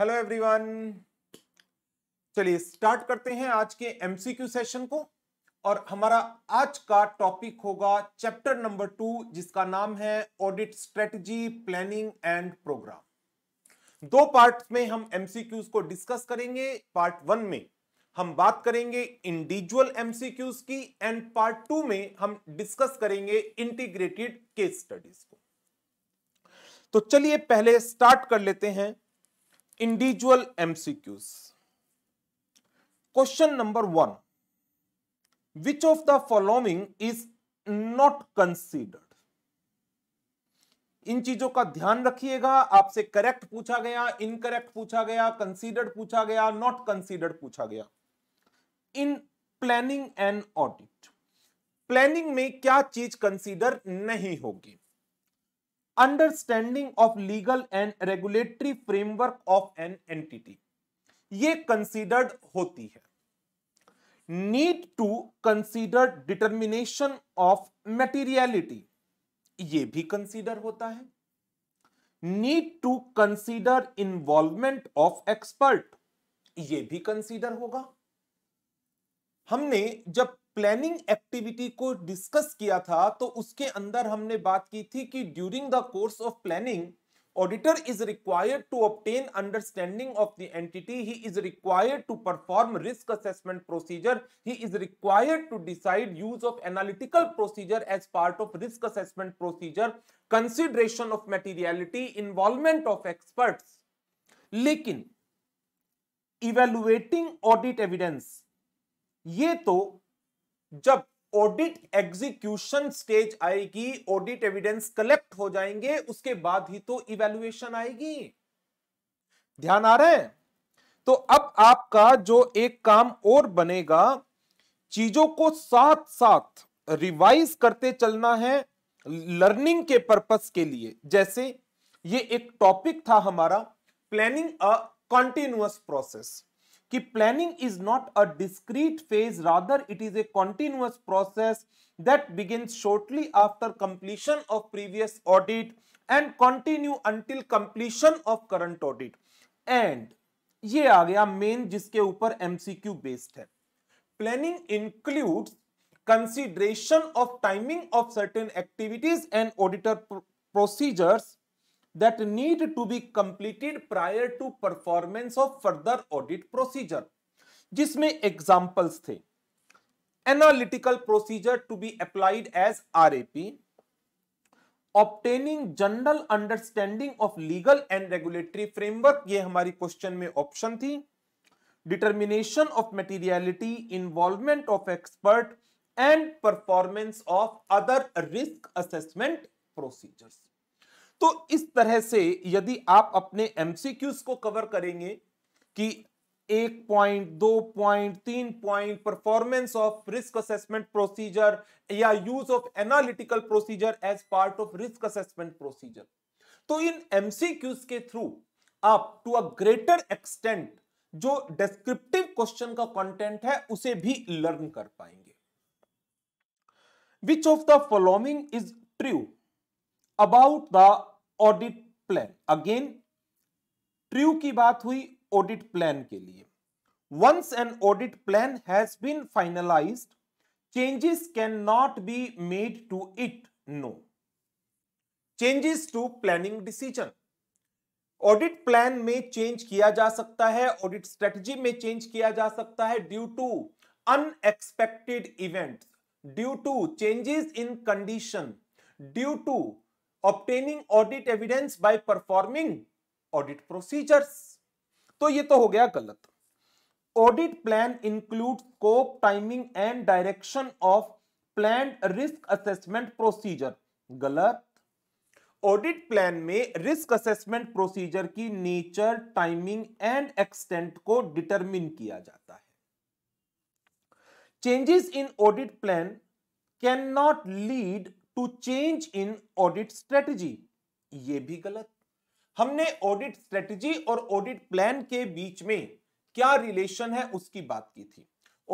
Hello everyone चलिए start करते हैं आज के एमसीक्यू सेशन को और हमारा आज का टॉपिक होगा चैप्टर नंबर टू जिसका नाम है audit strategy planning and program दो पार्ट में हम एमसीक्यूज को डिस्कस करेंगे पार्ट वन में हम बात करेंगे इंडिविजुअल एमसीक्यूज की एंड पार्ट टू में हम डिस्कस करेंगे इंटीग्रेटेड केस स्टडीज को तो चलिए पहले स्टार्ट कर लेते हैं individual MCQs question number one which of the following is not considered? इन चीजों का ध्यान रखिएगा आपसे करेक्ट पूछा गया इनकरेक्ट पूछा गया कंसीडर्ड पूछा गया नॉट कंसीडर्ड पूछा गया in planning and audit planning में क्या चीज कंसीडर नहीं होगी understanding of legal and regulatory framework of an entity ये कंसीडर्ड होती है need to consider determination of materiality ये भी कंसीडर होता है need to consider involvement of expert ये भी कंसीडर होगा हमने जब प्लानिंग एक्टिविटी को डिस्कस किया था तो उसके अंदर हमने बात की थी कि during the course of planning auditor is required to obtain understanding of the entity he is required to perform risk assessment procedure he is required to decide use of analytical procedure as part of risk assessment procedure consideration of materiality involvement of expert लेकिन evaluating audit evidence ये तो जब audit execution stage आएगी audit evidence collect हो जाएंगे उसके बाद ही तो इवेल्युएशन आएगी ध्यान आ रहा है तो अब आपका जो एक काम और बनेगा चीजों को साथ साथ रिवाइज करते चलना है लर्निंग के पर्पस के लिए जैसे ये एक टॉपिक था हमारा प्लानिंग अ कॉन्टिन्यूस प्रोसेस कि planning is not a discrete phase rather it is a continuous process that begins shortly after completion of previous audit and continue until completion of current audit and ये आ गया main जिसके ऊपर MCQ based है planning includes consideration of timing of certain activities and auditor procedures that need to be completed prior to performance of further audit procedure जिसमें examples थे analytical procedure to be applied as R A P obtaining general understanding of legal and regulatory framework ये हमारी question में option थी determination of materiality involvement of expert and performance of other risk assessment procedures तो इस तरह से यदि आप अपने एमसीक्यूज को कवर करेंगे कि एक पॉइंट दो पॉइंट तीन point performance of risk assessment procedure या use of analytical procedure as part of risk assessment procedure तो इन एमसीक्यूज के थ्रू आप टू अ ग्रेटर एक्सटेंट जो डिस्क्रिप्टिव क्वेश्चन का कंटेंट है उसे भी लर्न कर पाएंगे which of the following is true about the audit plan again true की बात हुई ऑडिट प्लान के लिए an audit plan has been finalize changes can not be made to it no changes to planning decision audit plan में change किया जा सकता है ऑडिट स्ट्रेटजी में चेंज किया जा सकता है due to unexpected event due to changes in condition due to obtaining audit evidence by performing audit procedures तो ये तो हो गया गलत audit plan include scope timing and direction of plan risk assessment procedure गलत ऑडिट प्लान में risk assessment procedure की nature timing and extent को डिटरमिन किया जाता है changes in audit plan can not lead to change in audit strategy ये भी गलत हमने ऑडिट स्ट्रेटजी और ऑडिट प्लान के बीच में क्या रिलेशन है उसकी बात की थी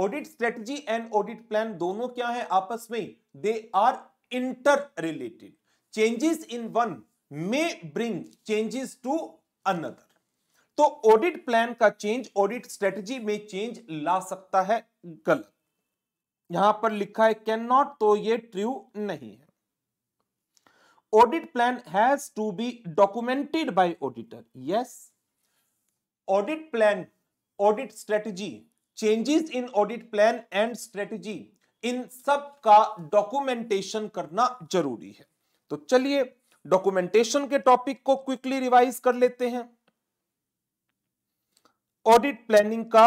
audit strategy and audit plan दोनों क्या है आपस में they are interrelated changes in one may bring changes to another तो ऑडिट प्लान का चेंज ऑडिट स्ट्रेटजी में चेंज ला सकता है गलत यहां पर लिखा है कैन नॉट तो ये ट्रू नहीं है audit plan has to be documented by auditor yes audit plan audit strategy changes in audit plan and strategy इन सब का डॉक्यूमेंटेशन करना जरूरी है तो चलिए डॉक्यूमेंटेशन के टॉपिक को क्विकली रिवाइज कर लेते हैं ऑडिट प्लानिंग का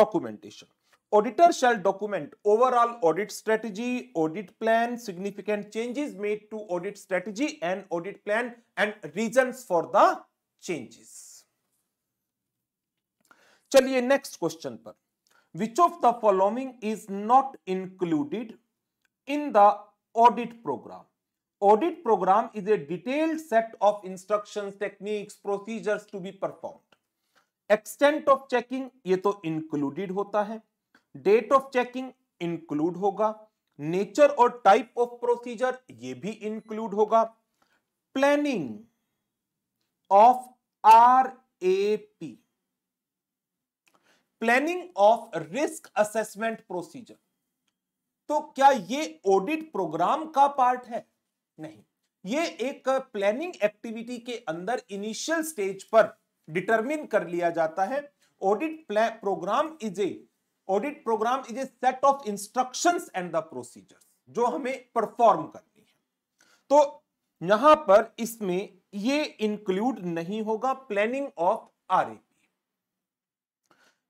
documentation auditor shall document overall audit strategy audit plan significant changes made to audit strategy and audit plan and reason for the changes चलिए नेक्स्ट क्वेश्चन पर which of the following is not included in the audit program audit program is a detailed set of instruction techniques procedures to be perform extent of checking ये तो included होता है date of checking include होगा nature और type of procedure ये भी include होगा planning of R A P planning of risk assessment procedure तो क्या ये ऑडिट प्रोग्राम का पार्ट है नहीं ये एक प्लानिंग एक्टिविटी के अंदर इनिशियल स्टेज पर डिटरमिन कर लिया जाता है audit program is a audit program is a set of instructions and the procedures जो हमें परफॉर्म करनी है तो यहां पर इसमें ये इंक्लूड नहीं होगा planning of RAP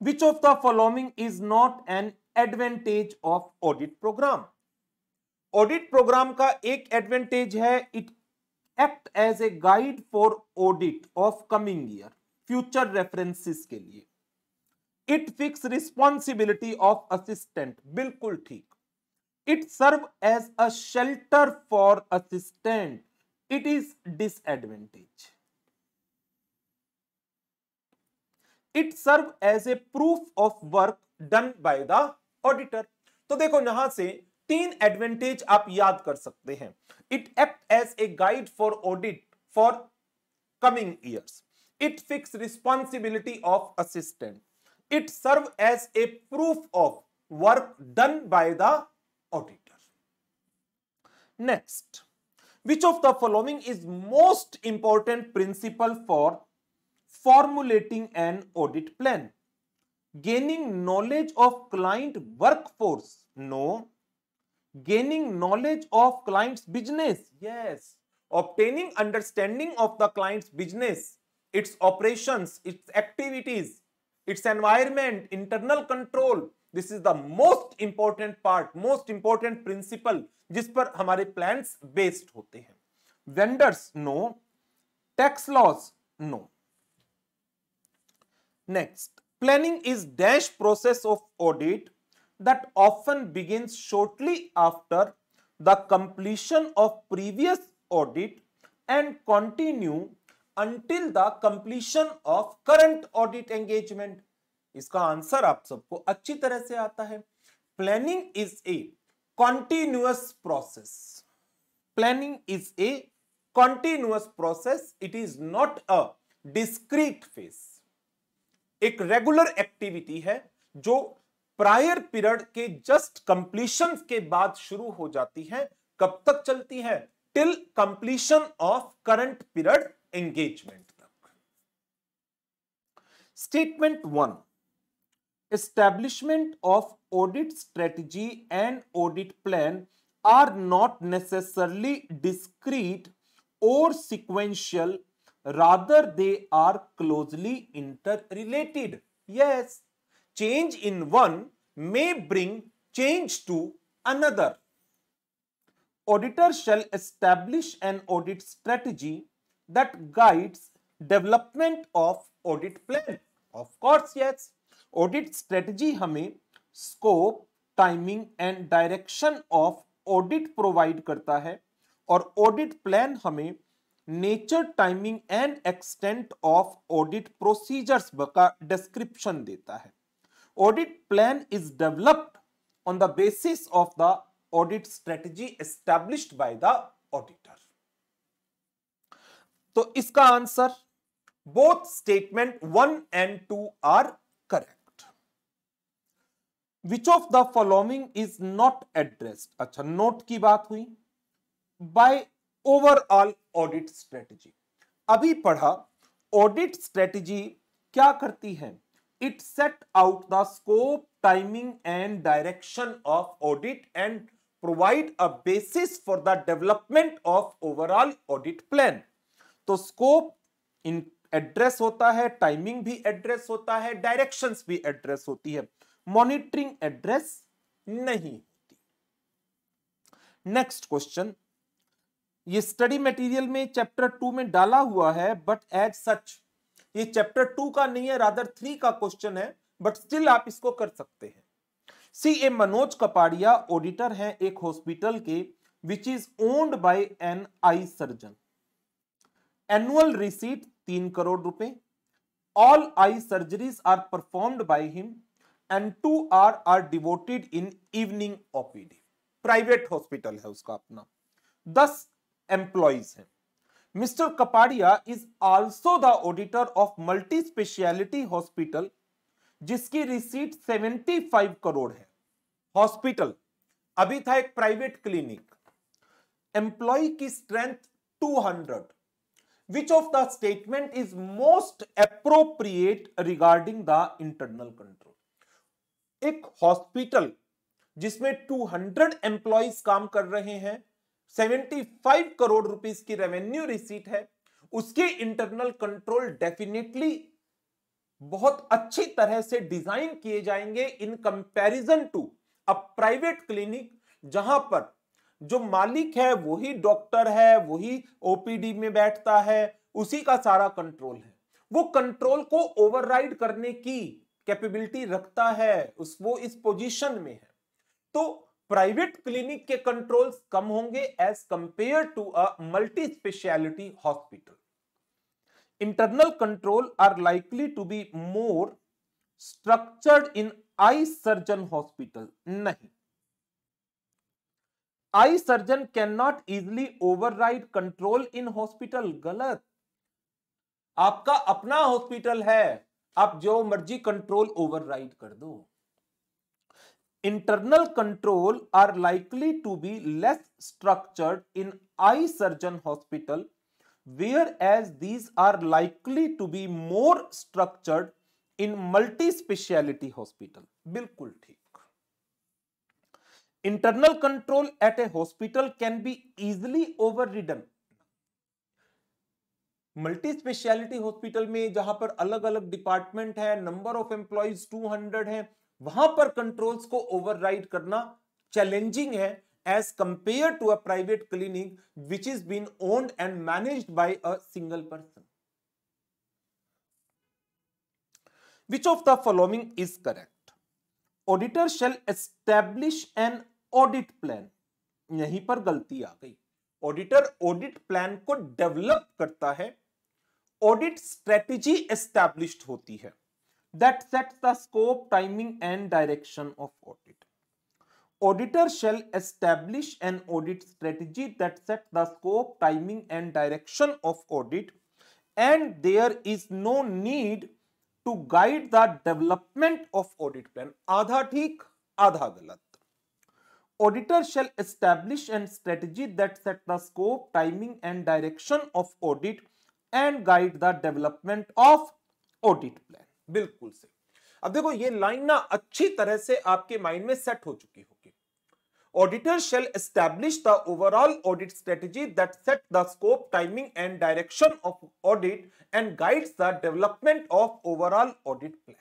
which of the following is not an advantage of audit program audit program का एक एडवांटेज है it act as a guide for audit of coming year future references के लिए it fix responsibility of assistant बिल्कुल ठीक it serve as a shelter for assistant it is disadvantage it serve as a proof of work done by the auditor तो देखो यहां से तीन advantage आप याद कर सकते हैं it act as a guide for audit for coming years it fix responsibility of assistant it serve as a proof of work done by the auditor. Next, which of the following is most important principle for formulating an audit plan? Gaining knowledge of client workforce? No. Gaining knowledge of client's business? Yes. Obtaining understanding of the client's business, its operations, its activities, its environment, internal control. This is the most important part, most important principle जिस पर हमारे plans based होते हैं. Vendors, no. Tax laws, no. Next, planning is dash process of audit that often begins shortly after the completion of previous audit and continue until the completion of current audit engagement. इसका answer आप सबको अच्छी तरह से आता है planning is a continuous process planning is a continuous process it is not a discrete phase एक regular activity है जो प्रायर पीरियड के जस्ट कंप्लीशन के बाद शुरू हो जाती है कब तक चलती है till completion of current period engagement तक statement one Establishment of audit strategy and audit plan are not necessarily discrete or sequential, rather, they are closely interrelated. Yes, change in one may bring change to another. Auditor shall establish an audit strategy that guides development of audit plan. Of course, yes. Audit strategy हमें scope timing and direction of audit provide करता है और audit plan हमें nature timing and extent of audit procedures का description देता है audit plan is developed on the basis of the audit strategy established by the auditor तो इसका answer both statement one and two are correct which of the following is not addressed अच्छा note की बात हुई bye overall audit strategy अभी पढ़ा audit strategy क्या करती है it set out the scope timing and direction of audit and provide a basis for the development of overall audit plan तो स्कोप इन एड्रेस होता है टाइमिंग भी address होता है डायरेक्शंस भी एड्रेस होती है मॉनिटरिंग एड्रेस नहीं होती नेक्स्ट क्वेश्चन ये स्टडी मटेरियल में चैप्टर टू में डाला हुआ है बट एज सच ये चैप्टर टू का नहीं है रादर थ्री का क्वेश्चन है बट स्टिल आप इसको कर सकते हैं C A Manoj Kapadia auditor हैं एक हॉस्पिटल के which is owned by an eye surgeon annual receipt तीन करोड़ रुपए all eye surgeries are performed by him and two hours are devoted in evening OPD private hospital है उसका अपना दस एम्प्लॉज है Mr Kapadia is also the auditor of multi speciality hospital जिसकी receipt 75 crore है hospital अभी था एक प्राइवेट क्लिनिक एम्प्लॉय की strength 200 which of the statement is most appropriate regarding the internal control एक हॉस्पिटल जिसमें 200 एम्प्लॉज काम कर रहे हैं 75 करोड़ रुपीस की रेवेन्यू रिसीट है उसके इंटरनल कंट्रोल डेफिनेटली बहुत अच्छी तरह से डिजाइन किए जाएंगे in comparison to a private clinic जहां पर जो मालिक है वही डॉक्टर है वही ओपीडी में बैठता है उसी का सारा कंट्रोल है वो कंट्रोल को ओवरराइड करने की कैपेबिलिटी रखता है उस वो इस पोजीशन में है तो प्राइवेट क्लिनिक के कंट्रोल्स कम होंगे as compare to a multi speciality hospital internal control are likely to be more structured in eye surgeon hospital नहीं eye surgeon can not easily override control in hospital गलत आपका अपना hospital है आप जो मर्जी कंट्रोल ओवर राइड कर दो internal control are likely to be less structured in eye surgeon hospital whereas these are likely to be more structured in multi speciality hospital बिल्कुल ठीक internal control at a hospital can be easily overridden multi speciality hospital में जहां पर अलग अलग department है number of employees 200 है वहां पर कंट्रोल्स को ओवरराइड करना चैलेंजिंग है as compare to a private clinic which is been owned and manage by a single person which of the following is correct auditor shall establish an audit plan यहीं पर गलती आ गई auditor audit plan को develop करता है audit strategy establish होती है that set the scope timing and direction of audit auditor shall establish an audit strategy that set the scope timing and direction of audit and there is no need to guide the development of audit plan आधा ठीक आधा गलत auditor shall establish and strategy that set the scope timing and direction of audit and guide the development of audit plan बिल्कुल सही अब देखो ये line ना अच्छी तरह से आपके माइंड में सेट हो चुकी होगी auditor shall establish the overall audit strategy that set the scope timing and direction of audit and guides the development of overall audit plan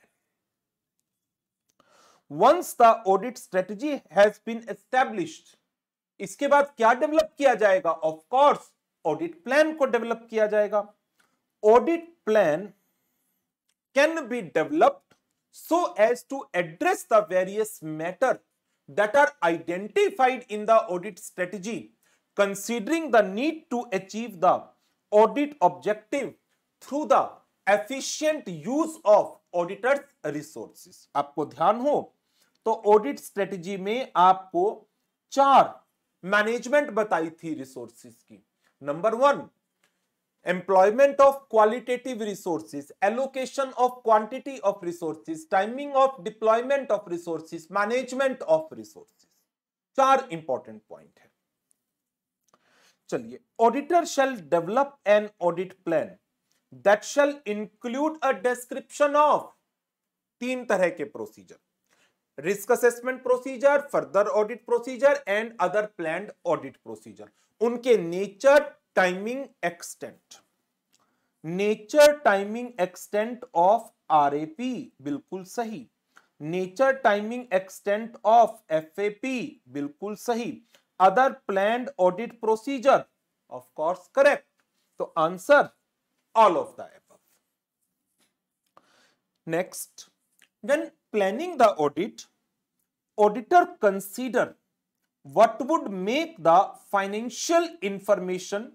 once the audit strategy has been established इसके बाद क्या develop किया जाएगा of course audit plan को develop किया जाएगा audit plan can be developed so as to address the various matter that are identified in the audit strategy considering the need to achieve the audit objective through the efficient use of auditor's resources आपको ध्यान हो तो audit strategy में आपको चार management बताई थी resources की number one employment of qualitative resources, allocation of quantity of resources, timing of deployment of resources, management of resources. चार इंपॉर्टेंट पॉइंट है चलिए auditor shall develop an audit plan that shall include a description of तीन तरह के procedure risk assessment procedure further audit procedure and other plan audit procedure उनके nature timing extent nature timing extent of R A P बिल्कुल सही nature timing extent of F A P बिल्कुल सही other planned audit procedure of course correct तो answer all of the above next when planning the audit auditor consider what would make the financial information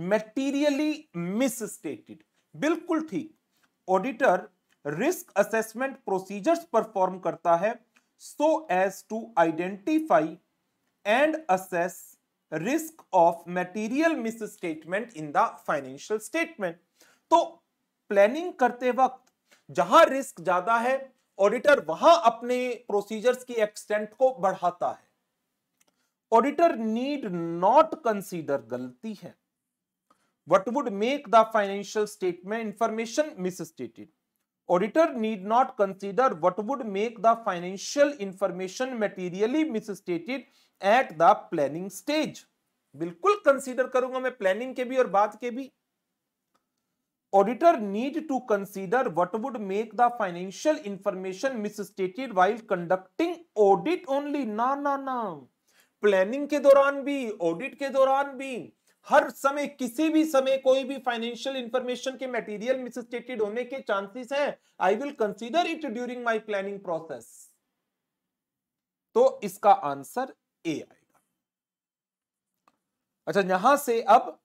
materially misstated बिल्कुल ठीक auditor risk assessment procedures perform करता है so as to identify and assess risk of mis misstatement in the financial statement तो planning करते वक्त जहां risk ज्यादा है ऑडिटर वहां अपने प्रोसीजर्स की एक्सटेंट को बढ़ाता है ऑडिटर नीड नॉट कंसीडर गलती है what would make the financial statement information misstated. Auditor need not consider what would make the financial information materially misstated at the planning stage. bilkul consider karunga main planning ke bhi aur baad ke bhi auditor need to consider what would make the financial information misstated while conducting audit only na na na planning के दौरान भी audit के दौरान भी हर समय किसी भी समय कोई भी फाइनेंशियल इंफॉर्मेशन के मटेरियल मिसस्टेटेड होने के चांसेस हैं I will consider it during my planning process तो इसका आंसर ए आएगा अच्छा यहां से अब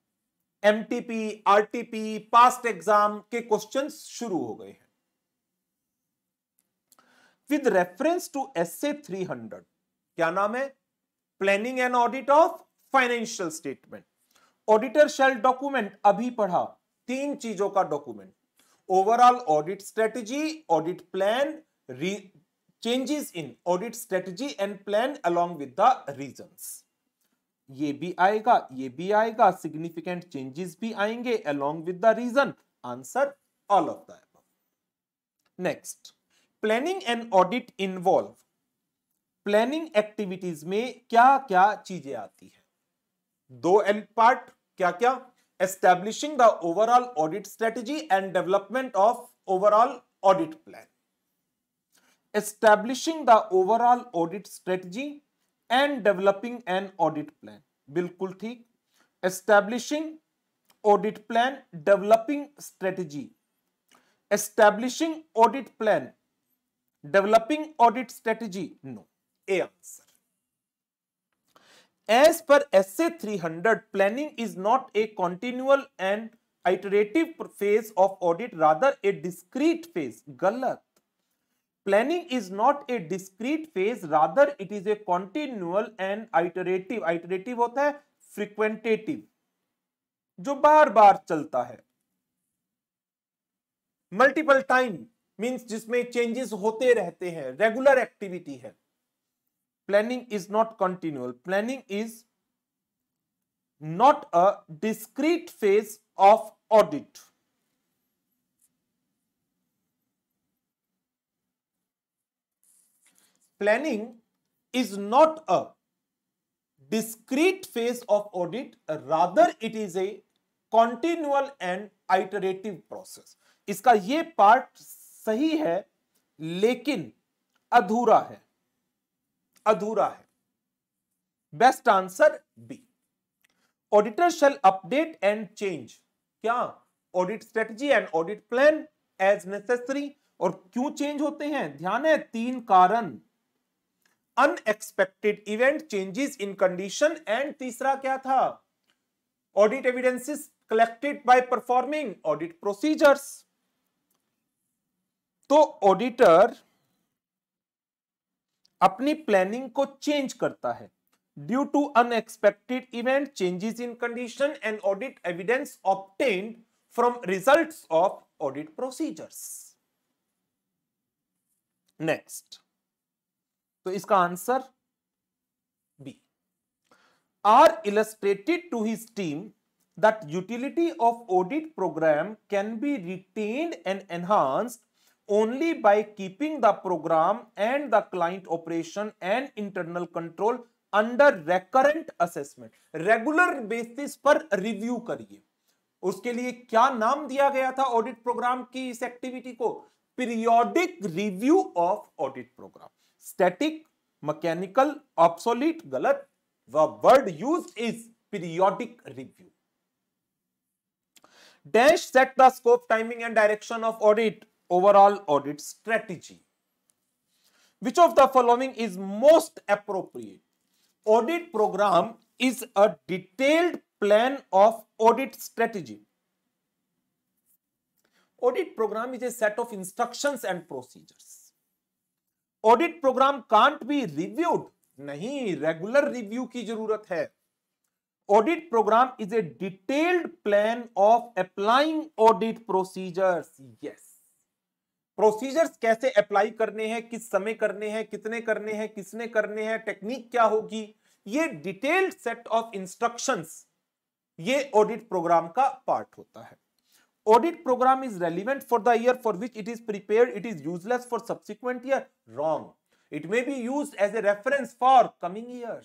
एमटीपी आरटीपी पास्ट एग्जाम के क्वेश्चंस शुरू हो गए हैं with reference to S A three hundred क्या नाम है planning and audit of financial statement auditor shall document अभी पढ़ा तीन चीजों का document overall audit strategy audit plan changes in audit strategy and plan along with the reasons ये भी आएगा ये भी आएगा सिग्निफिकेंट चेंजेस भी आएंगे along with the reason answer all of the next planning and audit involve planning activities में क्या क्या चीजें आती है दो एल पार्ट क्या क्या establishing the overall audit strategy and development of overall audit plan establishing the overall audit strategy and developing an audit plan बिल्कुल ठीक establishing audit plan developing strategy establishing audit plan developing audit strategy no A answer as per S per three hundred planning is not a continual and iterative phase of audit rather a discrete phase गलत Planning is not a discrete phase, rather it is a continual and iterative. Iterative होता है frequentative, जो बार बार चलता है multiple time means जिसमें changes होते रहते हैं regular activity है planning is not continual planning is not a discrete phase of audit planning is not a discrete phase of audit rather it is a continual and iterative process iska ye part sahi hai lekin adhura hai अधूरा है best answer B auditor shall update and change क्या audit strategy and audit plan as necessary और क्यों चेंज होते हैं ध्यान है तीन कारण unexpected event changes in condition and तीसरा क्या था audit evidences collected by performing audit procedures तो ऑडिटर अपनी प्लानिंग को चेंज करता है due to unexpected event changes in condition and audit evidence obtained from result of audit procedures next तो इसका answer B R illustrated to his team that utility of audit program can be retained and enhanced only by keeping the program and the client operation and internal control under recurrent assessment. Regular basis par review kariye uske liye kya naam diya gaya tha audit program ki is activity ko periodic review of audit program static mechanical obsolete galat the word used is periodic review dash set the scope timing and direction of audit overall audit strategy. Which of the following is most appropriate? Audit program is a detailed plan of audit strategy. Audit program is a set of instructions and procedures. Audit program can't be reviewed. नहीं regular review की जरूरत है audit program is a detailed plan of applying audit procedures yes procedures कैसे apply करने हैं किस समय करने हैं कितने करने हैं किसने करने हैं टेक्निक क्या होगी ये डिटेल्ड सेट ऑफ इंस्ट्रक्शंस ये ऑडिट प्रोग्राम का पार्ट होता है audit program is relevant for the year for which it is prepare it is useless for subsequent year wrong it may be use as a reference for coming year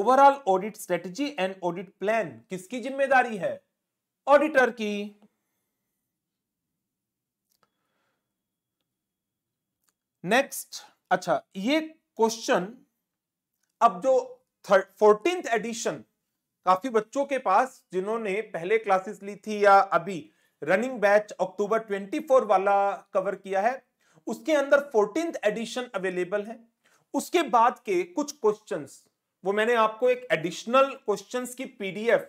overall audit strategy and audit plan किसकी जिम्मेदारी है auditor की next अच्छा ये question अब जो fourteenth addition काफी बच्चों के पास जिन्होंने पहले क्लासेस ली थी या अभी रनिंग बैच अक्टूबर 24 वाला कवर किया है उसके अंदर फोर्टींथ एडिशन अवेलेबल है उसके बाद के कुछ क्वेश्चंस वो मैंने आपको एक एडिशनल क्वेश्चंस की पीडीएफ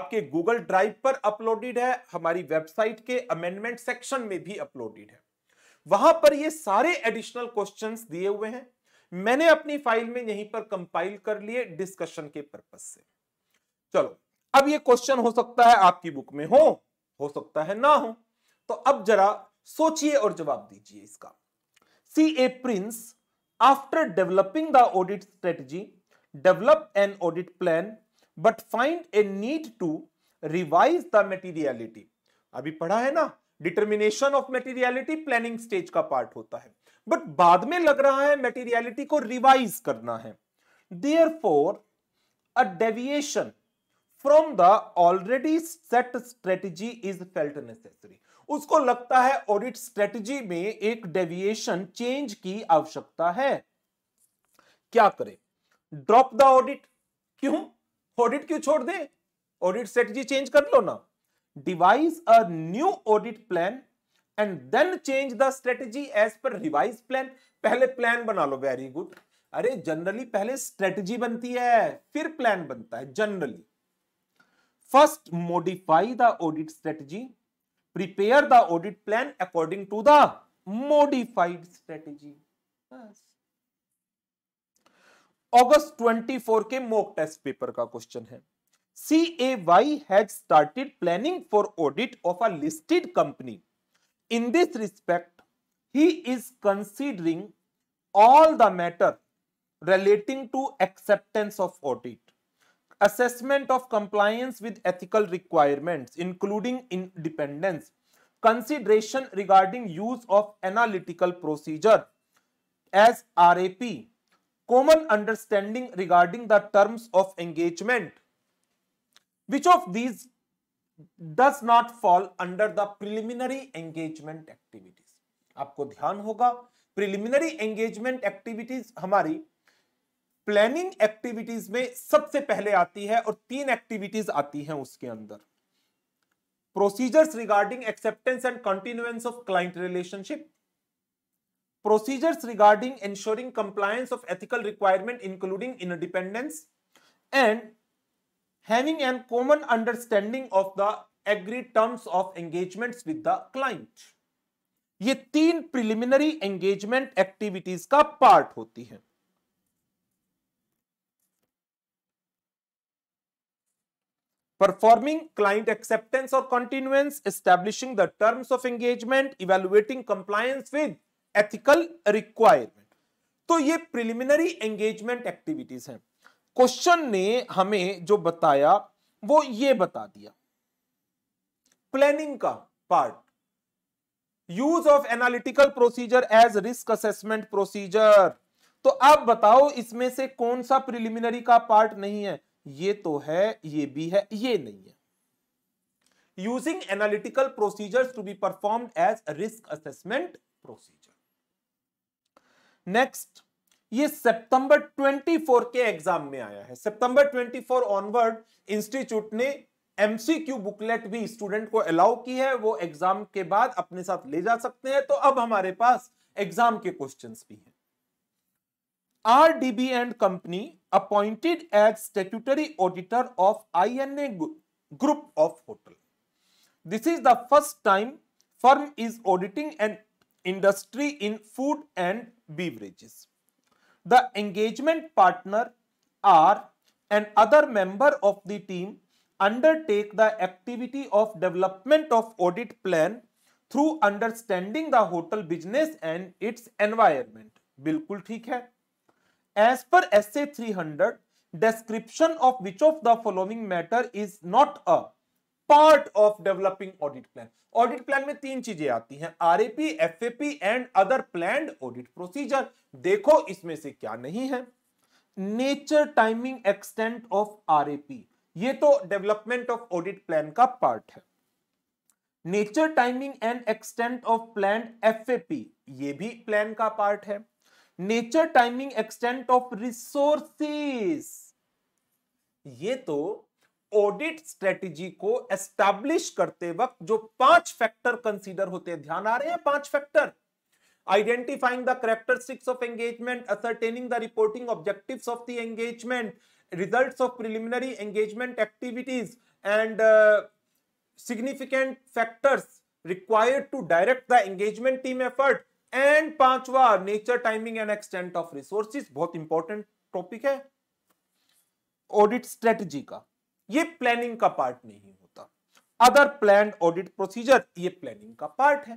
आपके गूगल ड्राइव पर अपलोडेड है हमारी वेबसाइट के अमेंडमेंट सेक्शन में भी अपलोडेड है वहां पर ये सारे एडिशनल क्वेश्चन दिए हुए हैं मैंने अपनी फाइल में यहीं पर कंपाइल कर लिए डिस्कशन के पर्पज से चलो अब ये क्वेश्चन हो सकता है आपकी बुक में हो हो सकता है ना हो तो अब जरा सोचिए और जवाब दीजिए इसका C A Prince after developing the audit strategy develop an audit plan but find a need to revise the materiality अभी पढ़ा है ना determination of materiality planning stage का पार्ट होता है बट बाद में लग रहा है मेटीरियलिटी को रिवाइज करना है therefore a deviation from the already set strategy is felt necessary उसको लगता है ऑडिट स्ट्रेटजी में एक डेविएशन चेंज की आवश्यकता है क्या करें ड्रॉप द ऑडिट क्यों ऑडिट क्यों छोड़ दे ऑडिट स्ट्रेटजी चेंज कर लो ना devise a new audit plan and then change the strategy as per revise plan पहले प्लान बना लो वेरी गुड अरे जनरली पहले स्ट्रेटजी बनती है फिर प्लान बनता है generally first modify the audit strategy prepare the audit plan according to the modified strategy August 24 के मॉक टेस्ट पेपर का क्वेश्चन है CAY had started planning for audit of a listed company. In this respect, he is considering all the matter relating to acceptance of audit, assessment of compliance with ethical requirements, including independence, consideration regarding use of analytical procedure as RAP, common understanding regarding the terms of engagement, which of these does not fall under the preliminary engagement activities आपको ध्यान होगा preliminary engagement activities हमारी planning activities में सबसे पहले आती है और तीन एक्टिविटीज आती हैं उसके अंदर procedures regarding acceptance and continuance of client relationship procedures regarding ensuring compliance of ethical requirement including independence and having an common understanding of the agreed terms of engagements with the client ये तीन preliminary engagement activities का part होती है performing client acceptance or continuance establishing the terms of engagement evaluating compliance with ethical requirement तो ये preliminary engagement activities हैं question ने हमें जो बताया वो ये बता दिया प्लानिंग का part use of analytical procedure as risk assessment procedure तो आप बताओ इसमें से कौन सा प्रिलिमिनरी का पार्ट नहीं है ये तो है ये भी है ये नहीं है using analytical procedure to be perform as risk assessment procedure next ये सितंबर 24 के एग्जाम में आया है सितंबर 24 ऑनवर्ड इंस्टीट्यूट ने एमसीक्यू बुकलेट भी स्टूडेंट को अलाउ की है वो एग्जाम के बाद अपने साथ ले जा सकते हैं तो अब हमारे पास एग्जाम के क्वेश्चन भी हैं R D B and company appointed as statutory auditor of I N A group of hotel this is the first time firm is auditing and industry in food and beverages the engagement partner or an other member of the team undertake the activity of development of audit plan through understanding the hotel business and its environment बिल्कुल ठीक है as per S A three hundred description of which of the following matter is not a part of developing audit plan audit plan में तीन चीजें आती हैं RAP FAP and other plan audit procedure देखो इसमें से क्या नहीं है nature timing extent of RAP ये तो डेवलपमेंट ऑफ ऑडिट प्लान का पार्ट है nature timing and extent of plan FAP ये भी प्लान का पार्ट है nature timing extent of resources ये तो ऑडिट स्ट्रेटेजी को एस्टैब्लिश करते वक्त जो पांच फैक्टर कंसीडर होते हैं ध्यान आ रहे हैं पांच factor identifying the characteristics of engagement ascertaining the reporting objective of the engagement result of preliminary engagement activities and significant factors required to direct the engagement team effort and पांचवा nature timing and extent of resources बहुत important topic है audit strategy का ये planning का part नहीं होता other plan audit procedure ये planning का पार्ट है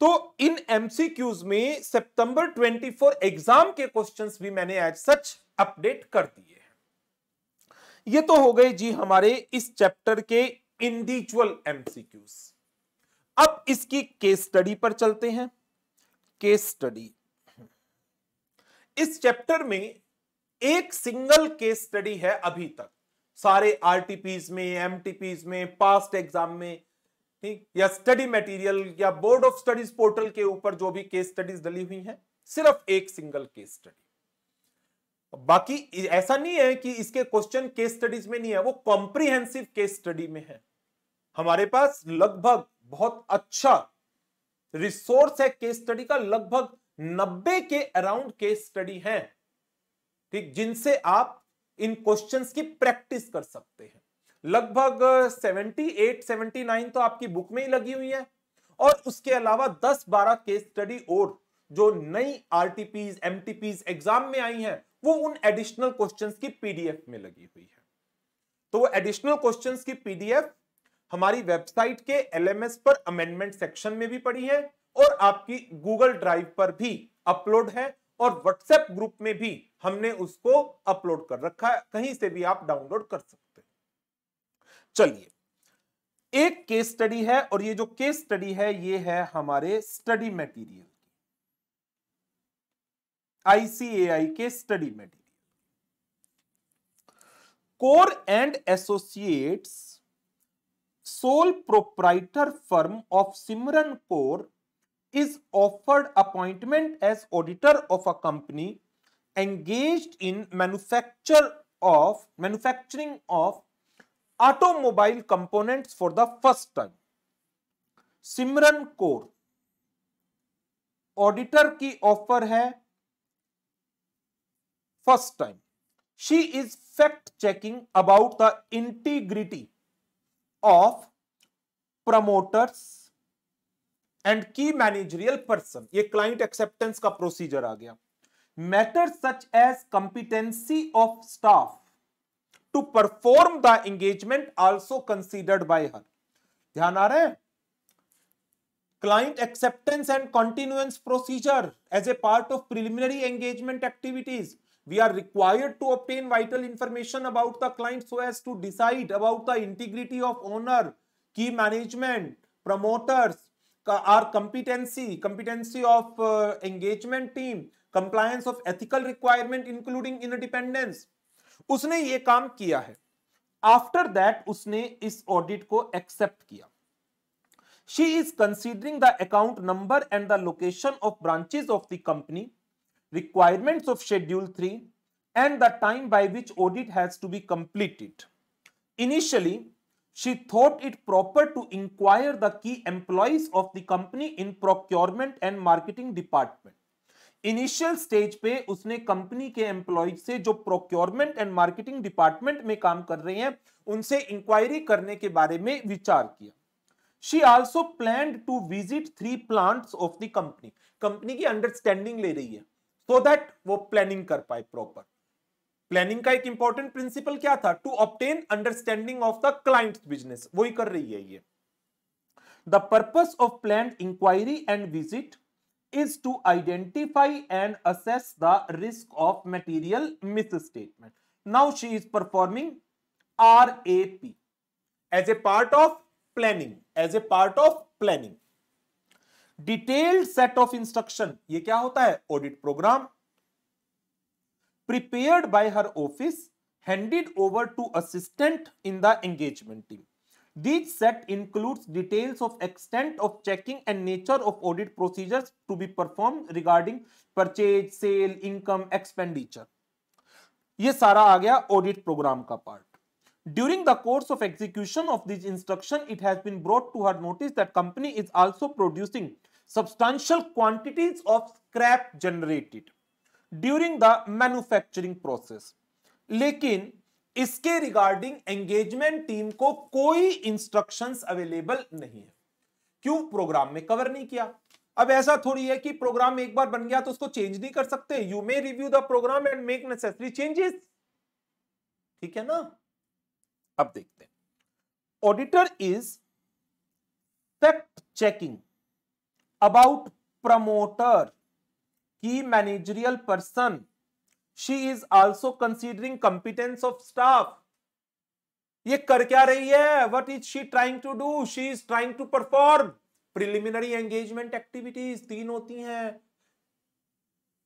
तो इन एमसीक्यूज में सितंबर 24 एग्जाम के क्वेश्चंस भी मैंने आज सच अपडेट कर दिए हैं ये तो हो गए जी हमारे इस चैप्टर के इंडिविजुअल एमसीक्यूज अब इसकी केस स्टडी पर चलते हैं केस स्टडी इस चैप्टर में एक सिंगल केस स्टडी है अभी तक सारे आरटीपीज में एम में पास्ट एग्जाम में ठीक या स्टडी मटेरियल या बोर्ड ऑफ स्टडीज पोर्टल के ऊपर जो भी केस स्टडीज डली हुई हैं सिर्फ एक सिंगल केस स्टडी बाकी ऐसा नहीं है कि इसके क्वेश्चन केस स्टडीज में नहीं है वो कॉम्प्रिहेंसिव केस स्टडी में है हमारे पास लगभग बहुत अच्छा रिसोर्स है केस स्टडी का लगभग नब्बे के अराउंड केस स्टडी है ठीक जिनसे आप इन क्वेश्चंस की प्रैक्टिस कर सकते हैं लगभग 78, 79 तो आपकी बुक में ही लगी हुई है और उसके अलावा 10-12 केस स्टडी और जो नई आरटीपीज एमटीपीज एग्जाम में आई हैं वो उन एडिशनल क्वेश्चंस की पीडीएफ में लगी हुई है तो वो एडिशनल क्वेश्चन की पीडीएफ हमारी वेबसाइट के एल पर अमेंडमेंट सेक्शन में भी पड़ी है और आपकी गूगल ड्राइव पर भी अपलोड है और व्हाट्सएप ग्रुप में भी हमने उसको अपलोड कर रखा है कहीं से भी आप डाउनलोड कर सकते हैं चलिए एक केस स्टडी है और ये जो केस स्टडी है ये है हमारे स्टडी मटेरियल की आईसीएआई के study material Kaur and associates sole proprietor firm of Simran Kaur is offered appointment as auditor of a company engaged in manufacture of manufacturing of automobile components for the first time Simran Kaur auditor की offer है first time she is fact checking about the integrity of promoters and key managerial person ये client acceptance का procedure आ गया matter such as competency of staff to perform the engagement also considered by her ध्यान आ रहा है client acceptance and continuance procedure as a part of preliminary engagement activities we are required to obtain vital information about the client so as to decide about the integrity of owner key management promoters or competency competency of engagement team compliance of ethical requirement including independence उसने ये काम किया है after that उसने इस audit को accept किया she is considering the account number and the location of branches of the company requirements of schedule 3 and the time by which audit has to be completed initially she thought it proper to inquire the key employees of the company in procurement and marketing department. Initial stage पे उसने company के employ से जो procurement and marketing department में काम कर रहे हैं उनसे इंक्वायरी करने के बारे में विचार किया she also plan to visit three plants of the company company की अंडरस्टैंडिंग ले रही है सो so दैट वो प्लानिंग कर पाए प्रॉपर प्लानिंग का एक इंपॉर्टेंट प्रिंसिपल क्या था to obtain understanding of the client business वही कर रही है ये the purpose of plan inquiry and visit is to identify and assess the risk of material misstatement now she is performing R A P as a part of planning as a part of planning detailed set of instruction ये क्या होता है audit program prepared by her office handed over to assistant in the engagement team. This set includes details of extent of checking and nature of audit procedures to be performed regarding purchase, sale, income, expenditure. ये सारा आ गया audit program का part During the course of execution of this instruction, it has been brought to her notice that company is also producing substantial quantities of scrap generated. During the manufacturing process लेकिन इसके regarding engagement team को कोई instructions available नहीं है क्यों programme में cover नहीं किया अब ऐसा थोड़ी है कि प्रोग्राम एक बार बन गया तो उसको चेंज नहीं कर सकते you may review the program and make necessary changes ठीक है ना अब देखते हैं auditor is fact checking about promoter key managerial person. She is also considering competence of staff. ये कर क्या रही है what is she trying to do she is trying to perform preliminary engagement activities तीन होती हैं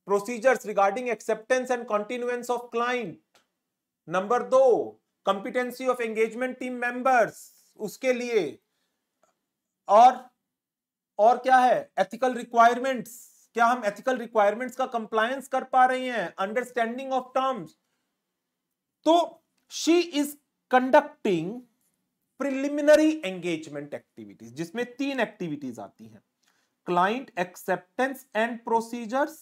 procedures regarding acceptance and continuance of client number दो competency of engagement team members उसके लिए और और क्या है एथिकल रिक्वायरमेंट्स क्या हम एथिकल रिक्वायरमेंट्स का कंप्लायंस कर पा रहे हैं अंडरस्टैंडिंग ऑफ टर्म्स तो she is conducting preliminary engagement activities जिसमें तीन एक्टिविटीज आती हैं client acceptance and procedures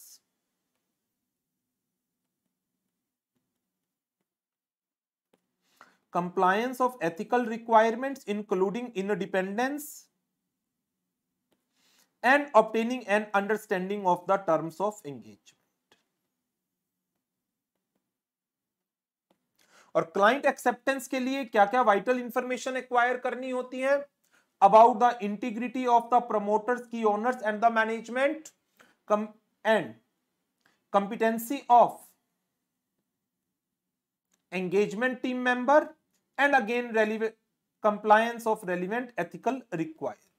compliance of ethical requirements including interdependence and obtaining and understanding of the terms of engagement और क्लाइंट एक्सेप्टेंस के लिए क्या क्या वाइटल इंफॉर्मेशन एक्वायर करनी होती है about the integrity of the promoters key owners and the management and competency of engagement team member and again relevant compliance of relevant ethical require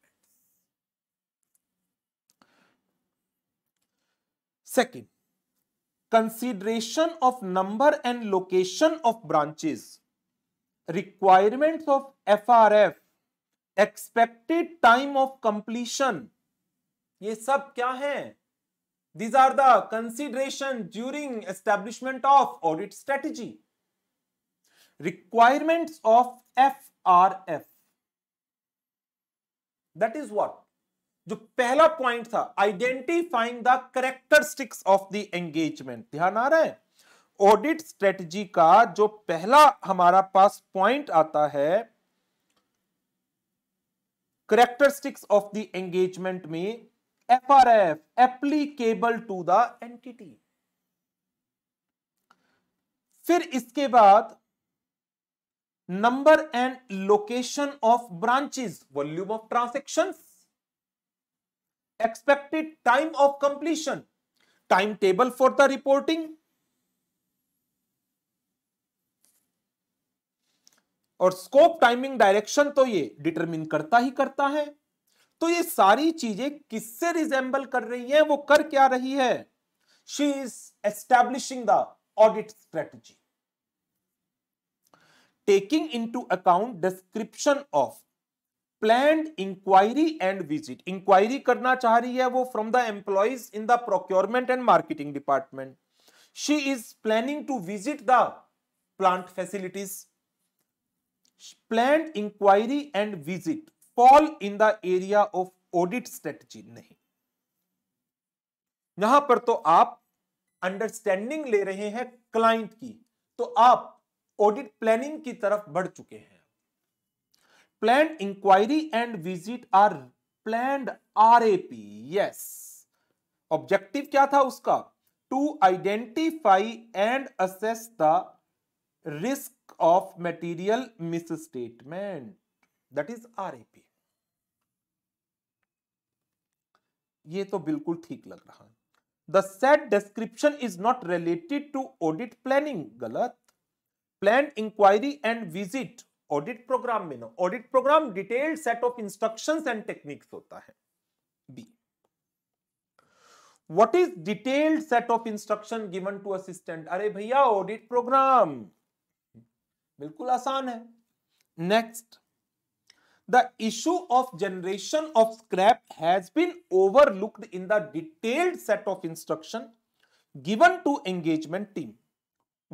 Second, consideration of number and location of branches, requirements of FRF, expected time of completion. ये सब क्या है These are the consideration during establishment of audit strategy. Requirements of FRF. That is what? जो पहला point था identifying the characteristics of the engagement ध्यान आ रहा है ऑडिट स्ट्रेटजी का जो पहला हमारा पास पॉइंट आता है करेक्टरिस्टिक्स ऑफ द एंगेजमेंट में F R F applicable to the entity फिर इसके बाद number and location of branches volume of transactions expected time of completion time table for the reporting और स्कोप टाइमिंग डायरेक्शन तो ये determine करता ही करता है तो ये सारी चीजें किससे रिजेंबल कर रही है वो कर क्या रही है she is establishing the audit strategy taking into account description of planned inquiry and visit inquiry करना चाह रही है वो from the employees in the procurement and marketing department she is planning to visit the plant facilities planned inquiry and visit fall in the area of audit strategy नहीं यहां पर तो आप अंडरस्टैंडिंग ले रहे हैं क्लाइंट की तो आप ऑडिट प्लानिंग की तरफ बढ़ चुके हैं planned inquiry and visit are planned RAP yes objective क्या था उसका to identify and assess the risk of material misstatement that is RAP ये तो बिल्कुल ठीक लग रहा है the set description is not related to audit planning गलत plan inquiry and visit audit program में ना audit program detailed set of instruction and techniques होता है B what is detailed set of instruction given to assistant अरे भैया audit program बिल्कुल आसान है next the issue of generation of scrap has been overlooked in the detailed set of instruction given to engagement team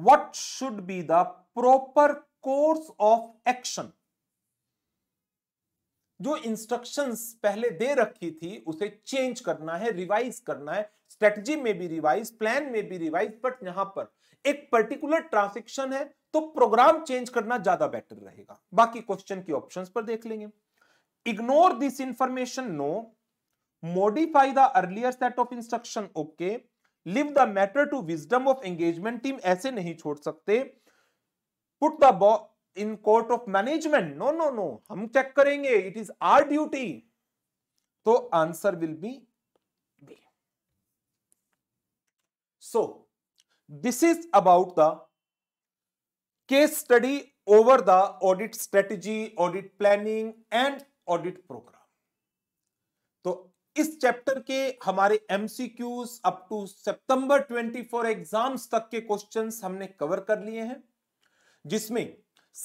what should be the proper course of action जो instructions पहले दे रखी थी उसे change करना है रिवाइज करना है स्ट्रेटजी में भी रिवाइज प्लान में भी रिवाइज बट यहां पर एक पर्टिकुलर ट्रांसेक्शन है तो प्रोग्राम चेंज करना ज्यादा बेटर रहेगा बाकी क्वेश्चन की ऑप्शन पर देख लेंगे ignore this information no modify the earlier set of instruction okay leave the matter to wisdom of engagement team ऐसे नहीं छोड़ सकते put the in court of management no no no हम चेक करेंगे इट इज आर ड्यूटी तो answer will be B so this is about the case study over the audit strategy audit planning and audit program तो इस chapter के हमारे MCQs up to सितंबर 24 exams तक के क्वेश्चंस हमने कवर कर लिए हैं जिसमें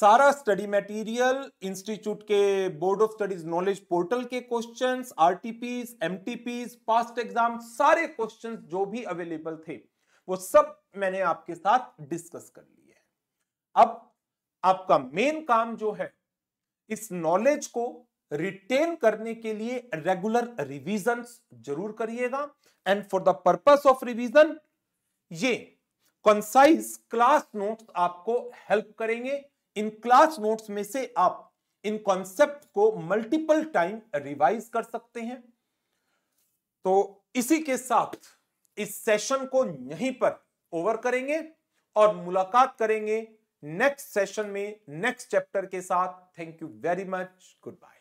सारा स्टडी मटेरियल इंस्टीट्यूट के board of studies knowledge portal के questions RTPs MTPs past exam सारे क्वेश्चंस जो भी अवेलेबल थे वो सब मैंने आपके साथ डिस्कस कर लिए अब आपका मेन काम जो है इस नॉलेज को रिटेन करने के लिए रेगुलर रिविजन जरूर करिएगा and for the purpose of revision ये कंसाइज क्लास नोट्स आपको हेल्प करेंगे इन क्लास नोट्स में से आप इन कॉन्सेप्ट को मल्टीपल टाइम रिवाइज कर सकते हैं तो इसी के साथ इस सेशन को यहीं पर ओवर करेंगे और मुलाकात करेंगे नेक्स्ट सेशन में नेक्स्ट चैप्टर के साथ thank you very much good bye